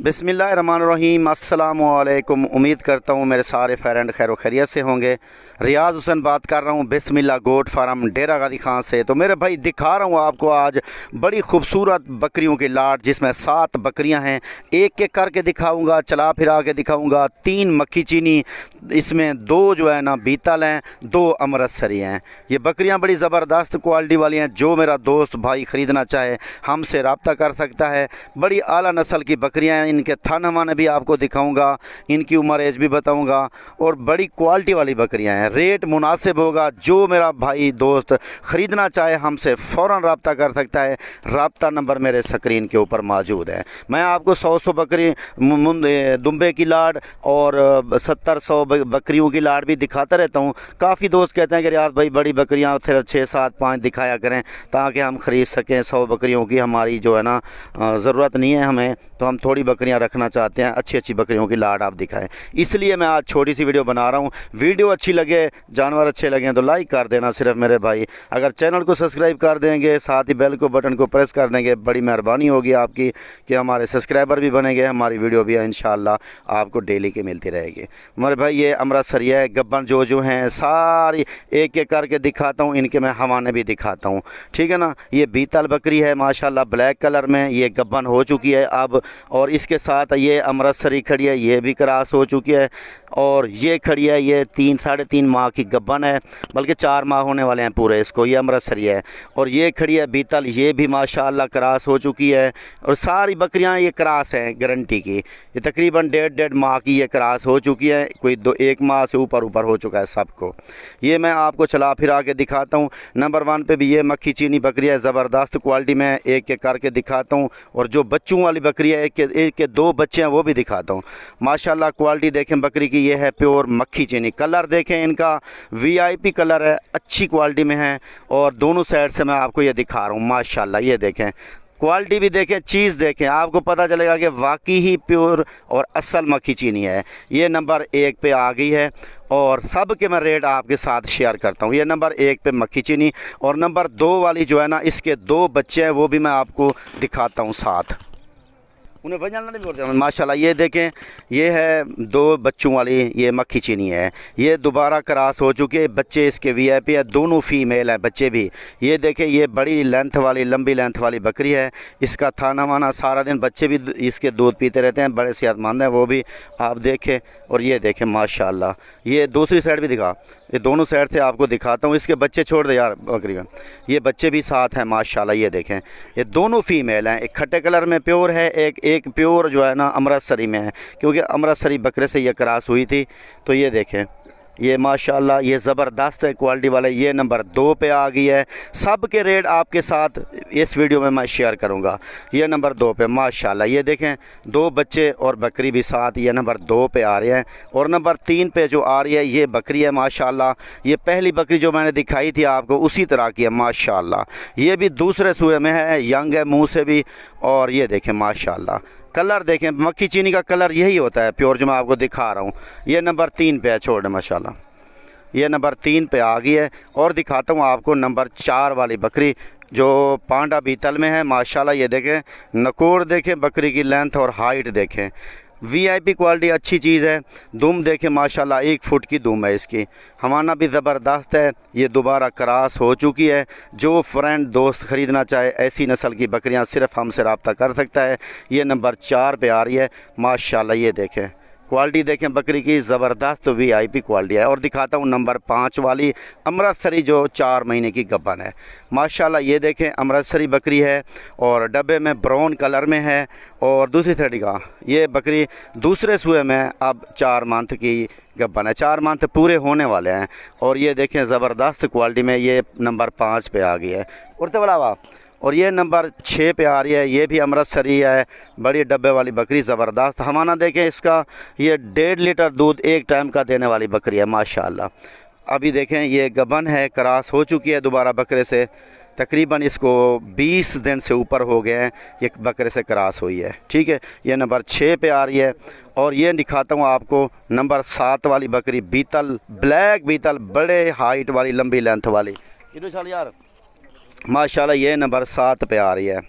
बिसमीम अल्लाम उम्मीद करता हूँ मेरे सारे फ्रेंड खैर खैरियत से होंगे रियाज हुसैन बात कर रहा हूँ बिसमिल्ला गोट फार्म डेरा गादी खान से तो मेरे भाई दिखा रहा हूँ आपको आज बड़ी खूबसूरत बकरियों की लाट जिसमें सात बकरियाँ हैं एक एक करके दिखाऊँगा चला फिरा के दिखाऊँगा तीन मक्खी चीनी इसमें दो जो है ना बीतल हैं दो अमृतसरी हैं ये बकरियाँ बड़ी ज़बरदस्त क्वालिटी वाली हैं जो मेरा दोस्त भाई ख़रीदना चाहे हमसे रबता कर सकता है बड़ी अली नस्ल की बकरियाँ हैं इनके थन हमाने भी आपको दिखाऊंगा इनकी उम्र एज भी बताऊंगा और बड़ी क्वालिटी वाली बकरियां हैं रेट मुनासिब होगा जो मेरा भाई दोस्त ख़रीदना चाहे हमसे फ़ौर रबता कर सकता है रबता नंबर मेरे स्क्रीन के ऊपर मौजूद है मैं आपको सौ सौ बकरी दुम्बे की लाड और सत्तर सौ बकरियों की लाड भी दिखाता रहता हूँ काफ़ी दोस्त कहते हैं कि रियाज भाई बड़ी बकरियाँ सिर्फ छः सात पाँच दिखाया करें ताकि हम ख़रीद सकें सौ बकरियों की हमारी जो है ना ज़रूरत नहीं है हमें तो हम थोड़ी बकरियां रखना चाहते हैं अच्छी अच्छी बकरियों की लाड आप दिखाएं इसलिए मैं आज छोटी सी वीडियो बना रहा हूँ वीडियो अच्छी लगे जानवर अच्छे लगे तो लाइक कर देना सिर्फ मेरे भाई अगर चैनल को सब्सक्राइब कर देंगे साथ ही बेल को बटन को प्रेस कर देंगे बड़ी मेहरबानी होगी आपकी कि हमारे सब्सक्राइबर भी बनेंगे हमारी वीडियो भी इन आपको डेली की मिलती रहेगी मेरे भाई ये अमृतसरिया है गब्बन जो जो हैं सारी एक एक करके दिखाता हूँ इनके मैं हवाने भी दिखाता हूँ ठीक है ना ये बीतल बकरी है माशाल्लाह ब्लैक कलर में ये गब्बन हो चुकी है अब और इस इसके साथ ये अमृतसरी खड़ी है ये भी क्रास हो चुकी है और ये खड़ी है ये तीन साढ़े तीन माह की गब्बन है बल्कि चार माह होने वाले हैं पूरे इसको ये अमृतसरी है और ये खड़ी है बीतल ये भी माशाल्लाह क्रास हो चुकी है और सारी बकरियां ये क्रास हैं गारंटी की ये तकरीबन डेढ़ डेढ़ माह की ये क्रास हो चुकी है कोई दो एक माह से ऊपर ऊपर हो चुका है सबको ये मैं आपको चला फिरा के दिखाता हूँ नंबर वन पर भी ये मक्खी चीनी बकरी है ज़बरदस्त क्वालिटी में एक एक करके दिखाता हूँ और जो बच्चों वाली बकरी है एक के दो बच्चे हैं वो भी दिखाता हूँ माशाल्लाह क्वालिटी देखें बकरी की ये है प्योर मक्खी चीनी कलर देखें इनका वीआईपी कलर है अच्छी क्वालिटी में है और दोनों साइड से मैं आपको ये दिखा रहा हूँ माशाला ये देखें क्वालिटी भी देखें चीज़ देखें आपको पता चलेगा कि वाकई ही प्योर और असल मक्खी चीनी है ये नंबर एक पे आ गई है और सब के मैं रेट आपके साथ शेयर करता हूँ ये नंबर एक पे मक्खी चीनी और नंबर दो वाली जो है ना इसके दो बच्चे हैं वो भी मैं आपको दिखाता हूँ साथ उन्हें वजन नहीं बोलते माशाल्लाह ये देखें ये है दो बच्चों वाली ये मक्खी चीनी है ये दोबारा क्रास हो चुके बच्चे इसके वी आई पी है दोनों फीमेल हैं बच्चे भी ये देखें ये बड़ी लेंथ वाली लंबी लेंथ वाली बकरी है इसका थाना वाना सारा दिन बच्चे भी इसके दूध पीते रहते हैं बड़े सेहतमंद हैं वो भी आप देखें और ये देखें माशा ये दूसरी साइड भी दिखा ये दोनों साइड से आपको दिखाता हूँ इसके बच्चे छोड़ दे यार बकरी का ये बच्चे भी साथ हैं माशाल्लाह ये देखें ये दोनों फीमेल हैं एक खट्टे कलर में प्योर है एक एक प्योर जो है ना अमृतसरी में है क्योंकि अमृतसरी बकरे से ये क्रास हुई थी तो ये देखें ये माशाल्लाह ये ज़बरदस्त है क्वालिटी वाला ये नंबर दो पे आ गई है सब के रेट आपके साथ इस वीडियो में मैं शेयर करूँगा ये नंबर दो पे माशाल्लाह ये देखें दो बच्चे और बकरी भी साथ ये नंबर दो पे आ रहे हैं और नंबर तीन पे जो आ रही है ये बकरी है माशाल्लाह ये पहली बकरी जो मैंने दिखाई थी आपको उसी तरह की है माशाल्लाह ये भी दूसरे सूए में है यंग है मुँह से भी और ये देखें माशाल्लाह कलर देखें मक्खी चीनी का कलर यही होता है प्योर जो मैं आपको दिखा रहा हूँ ये नंबर तीन पे है छोड़ माशाल्लाह ये नंबर तीन पे आ गई है और दिखाता हूँ आपको नंबर चार वाली बकरी जो पांडा बीतल में है माशाल्लाह ये देखें नकोर देखें बकरी की लेंथ और हाइट देखें वीआईपी क्वालिटी अच्छी चीज़ है दुम देखें माशाल्लाह एक फुट की दुम है इसकी हमारा भी ज़बरदस्त है ये दोबारा क्रास हो चुकी है जो फ्रेंड दोस्त ख़रीदना चाहे ऐसी नस्ल की बकरियां सिर्फ हमसे रबता कर सकता है ये नंबर चार पे आ रही है माशाल्लाह ये देखें क्वालिटी देखें बकरी की ज़बरदस्त वी आई पी क्वालिटी है और दिखाता हूँ नंबर पाँच वाली अमृतसरी जो चार महीने की गब्बन है माशाल्लाह ये देखें अमृतसरी बकरी है और डब्बे में ब्राउन कलर में है और दूसरी साइड का ये बकरी दूसरे सुए में अब चार मंथ की गब्बन है चार मंथ पूरे होने वाले हैं और ये देखें ज़बरदस्त क्वालिटी में ये नंबर पाँच पे आ गई है और वाला और ये नंबर छः पे आ रही है ये भी अमृतसरी है बड़ी डब्बे वाली बकरी ज़बरदस्त हमारा देखें इसका ये डेढ़ लीटर दूध एक टाइम का देने वाली बकरी है माशाल्लाह अभी देखें ये गबन है क्रास हो चुकी है दोबारा बकरे से तकरीबन इसको 20 दिन से ऊपर हो गए हैं ये बकरे से क्रास हुई है ठीक है ये नंबर छः पे आ रही है और ये दिखाता हूँ आपको नंबर सात वाली बकरी बीतल ब्लैक बीतल बड़े हाइट वाली लंबी लेंथ वाली चल यार माशाल्लाह ये नंबर सात पे आ रही है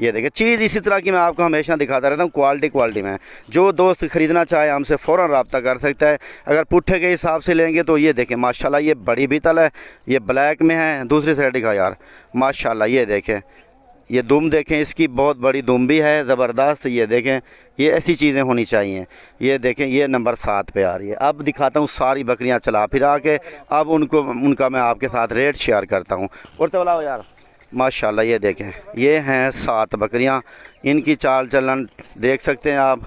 ये देखिए चीज़ इसी तरह की मैं आपको हमेशा दिखाता रहता हूँ क्वालिटी क्वालिटी में जो दोस्त ख़रीदना चाहे हमसे फ़ौर रबता कर सकता है अगर पुट्ठे के हिसाब से लेंगे तो ये देखें माशाल्लाह ये बड़ी बीतल है ये ब्लैक में है दूसरी साइड का यार माशाल्लाह ये देखें ये दुम देखें इसकी बहुत बड़ी दुम भी है ज़बरदस्त ये देखें ये ऐसी चीज़ें होनी चाहिए ये देखें ये नंबर सात पे आ रही है अब दिखाता हूँ सारी बकरियाँ चला फिरा के अब उनको उनका मैं आपके साथ रेट शेयर करता हूँ और तो बोला यार माशाल्लाह ये देखें ये हैं सात बकरियाँ इनकी चाल चलन देख सकते हैं आप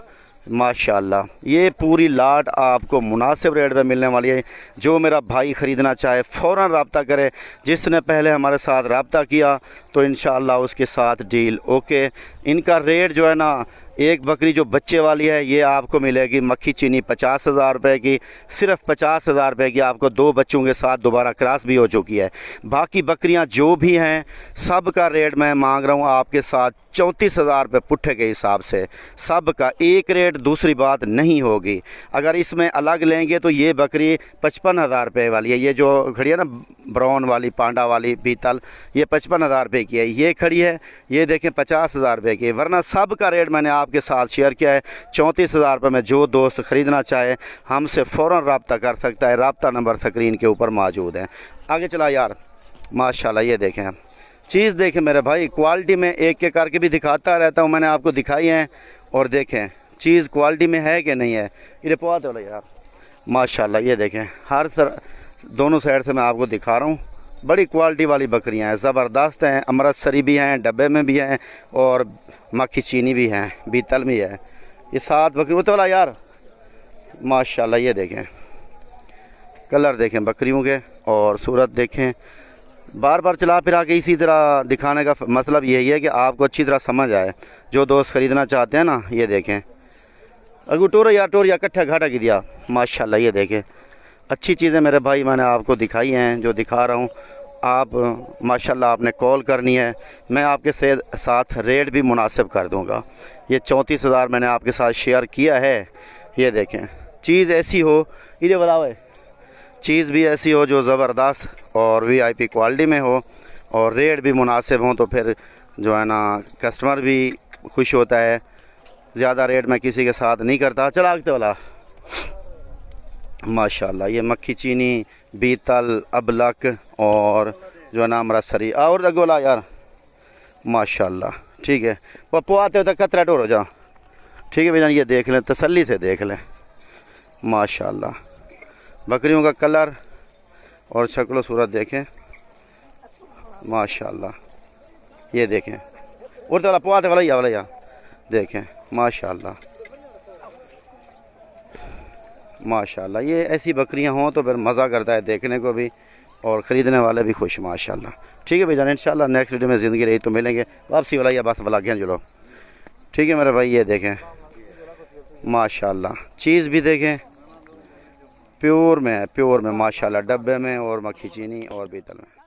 माशाल्लाह ये पूरी लाट आपको मुनासिब रेट पे मिलने वाली है जो मेरा भाई ख़रीदना चाहे फ़ौर रबता करे जिसने पहले हमारे साथ रबता किया तो इन उसके साथ डील ओके इनका रेट जो है ना एक बकरी जो बच्चे वाली है ये आपको मिलेगी मक्खी चीनी पचास हज़ार रुपये की सिर्फ पचास हज़ार रुपये की आपको दो बच्चों के साथ दोबारा क्रॉस भी हो चुकी है बाकी बकरियां जो भी हैं सब का रेट मैं मांग रहा हूँ आपके साथ चौंतीस हज़ार रुपये पुट्ठे के हिसाब से सब का एक रेट दूसरी बात नहीं होगी अगर इसमें अलग लेंगे तो ये बकरी पचपन हज़ार रुपये वाली है ये जो खड़ी है ना ब्राउन वाली पांडा वाली पीतल ये पचपन हज़ार रुपये की है ये खड़ी है ये देखें पचास हज़ार रुपये की वरना सब का रेट मैंने आप आपके साथ शेयर किया है चौंतीस हज़ार रुपये में जो दोस्त ख़रीदना चाहे हमसे फ़ौर रबता कर सकता है रबता नंबर स्क्रीन के ऊपर मौजूद है आगे चला यार माशा ये देखें चीज़ देखें मेरे भाई क्वालिटी में एक एक करके भी दिखाता रहता हूँ मैंने आपको दिखाई है और देखें चीज़ क्वालिटी में है कि नहीं है ये पवा दो यार माशाल्लाह ये देखें हर सर दोनों साइड से मैं आपको दिखा रहा हूँ बड़ी क्वालिटी वाली बकरियां हैं ज़बरदस्त हैं अमृतसरी भी हैं डब्बे में भी हैं और मक्खी चीनी भी हैं बीतल भी है ये सात बकरी तो वाला यार माशाल्लाह ये देखें कलर देखें बकरियों के और सूरत देखें बार बार चला फिरा के इसी तरह दिखाने का मतलब यही है कि आपको अच्छी तरह समझ आए जो दोस्त ख़रीदना चाहते हैं ना ये देखें अगू टोर या टोर या इकट्ठा घाटा की दिया माशाल्लाह ये देखें अच्छी चीज़ें मेरे भाई मैंने आपको दिखाई हैं जो दिखा रहा हूँ आप माशाल्लाह आपने कॉल करनी है मैं आपके से साथ रेट भी मुनासिब कर दूँगा ये चौंतीस हज़ार मैंने आपके साथ शेयर किया है ये देखें चीज़ ऐसी हो इधर बताओ चीज़ भी ऐसी हो जो ज़बरदस्त और वीआईपी क्वालिटी में हो और रेट भी मुनासिब हो तो फिर जो है ना कस्टमर भी खुश होता है ज़्यादा रेट मैं किसी के साथ नहीं करता चला आगते वाला माशाल्लाह ये मक्खी चीनी बीतल अबलक और जो है ना अमृतसरी और गोला यार माशाल्लाह ठीक है पप्पू आते होते कतरा टोर हो तो जा ठीक है भैया ये देख लें तसल्ली से देख लें माशाल्लाह बकरियों का कलर और शक्ल सूरत देखें माशाल्लाह ये देखें उड़ते तो वाला पुआते वाला या वाला या देखें माशाल्लाह माशाल्लाह ये ऐसी बकरियां हों तो फिर मज़ा करता है देखने को भी और ख़रीदने वाले भी खुश माशाल्लाह ठीक है भाई जान इन नेक्स्ट वीडियो में ज़िंदगी रही तो मिलेंगे वापसी वाला या बस वाला गया ठीक है मेरे भाई ये देखें माशा चीज़ भी देखें प्योर में प्योर में माशाल्लाह डब्बे में और मक्खी चीनी और बीतल में